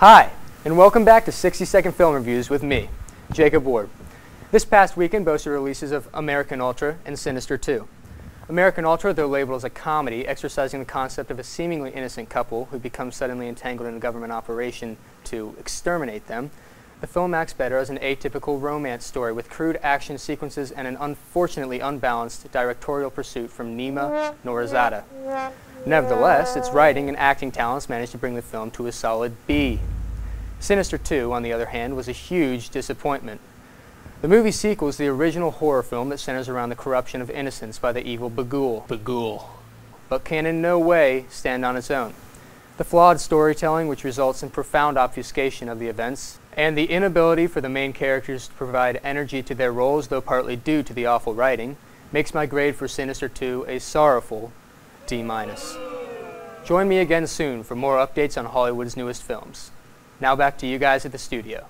Hi, and welcome back to 60 Second Film Reviews with me, Jacob Ward. This past weekend boasted releases of American Ultra and Sinister 2. American Ultra, though labeled as a comedy, exercising the concept of a seemingly innocent couple who becomes suddenly entangled in a government operation to exterminate them, the film acts better as an atypical romance story with crude action sequences and an unfortunately unbalanced directorial pursuit from Nima Norizada. Nevertheless, its writing and acting talents managed to bring the film to a solid B. Sinister 2, on the other hand, was a huge disappointment. The movie sequels the original horror film that centers around the corruption of innocence by the evil Bagul, Bagul, but can in no way stand on its own. The flawed storytelling, which results in profound obfuscation of the events, and the inability for the main characters to provide energy to their roles, though partly due to the awful writing, makes my grade for Sinister 2 a sorrowful D minus. Join me again soon for more updates on Hollywood's newest films. Now back to you guys at the studio.